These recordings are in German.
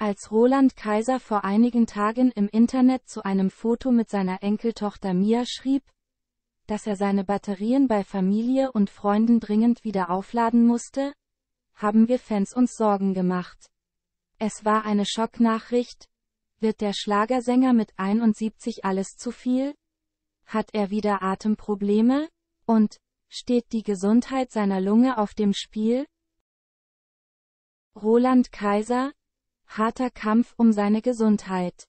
Als Roland Kaiser vor einigen Tagen im Internet zu einem Foto mit seiner Enkeltochter Mia schrieb, dass er seine Batterien bei Familie und Freunden dringend wieder aufladen musste, haben wir Fans uns Sorgen gemacht. Es war eine Schocknachricht. Wird der Schlagersänger mit 71 alles zu viel? Hat er wieder Atemprobleme? Und, steht die Gesundheit seiner Lunge auf dem Spiel? Roland Kaiser, harter Kampf um seine Gesundheit.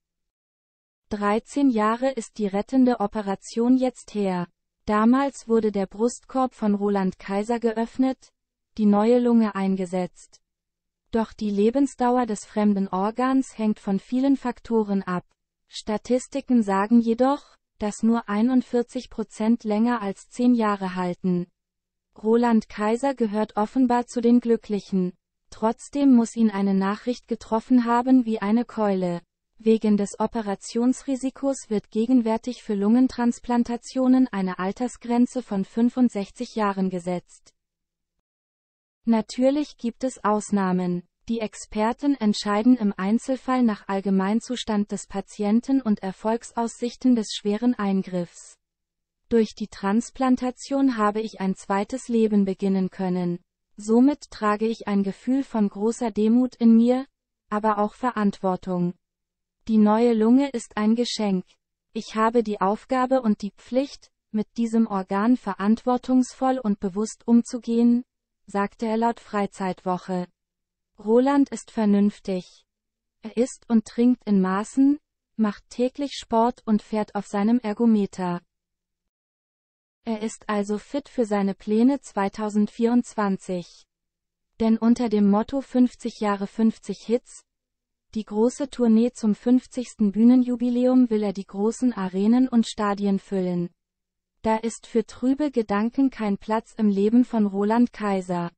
13 Jahre ist die rettende Operation jetzt her. Damals wurde der Brustkorb von Roland Kaiser geöffnet, die neue Lunge eingesetzt. Doch die Lebensdauer des fremden Organs hängt von vielen Faktoren ab. Statistiken sagen jedoch, dass nur 41 Prozent länger als 10 Jahre halten. Roland Kaiser gehört offenbar zu den Glücklichen. Trotzdem muss ihn eine Nachricht getroffen haben wie eine Keule. Wegen des Operationsrisikos wird gegenwärtig für Lungentransplantationen eine Altersgrenze von 65 Jahren gesetzt. Natürlich gibt es Ausnahmen. Die Experten entscheiden im Einzelfall nach Allgemeinzustand des Patienten und Erfolgsaussichten des schweren Eingriffs. Durch die Transplantation habe ich ein zweites Leben beginnen können. Somit trage ich ein Gefühl von großer Demut in mir, aber auch Verantwortung. Die neue Lunge ist ein Geschenk. Ich habe die Aufgabe und die Pflicht, mit diesem Organ verantwortungsvoll und bewusst umzugehen, sagte er laut Freizeitwoche. Roland ist vernünftig. Er isst und trinkt in Maßen, macht täglich Sport und fährt auf seinem Ergometer. Er ist also fit für seine Pläne 2024. Denn unter dem Motto 50 Jahre 50 Hits, die große Tournee zum 50. Bühnenjubiläum will er die großen Arenen und Stadien füllen. Da ist für trübe Gedanken kein Platz im Leben von Roland Kaiser.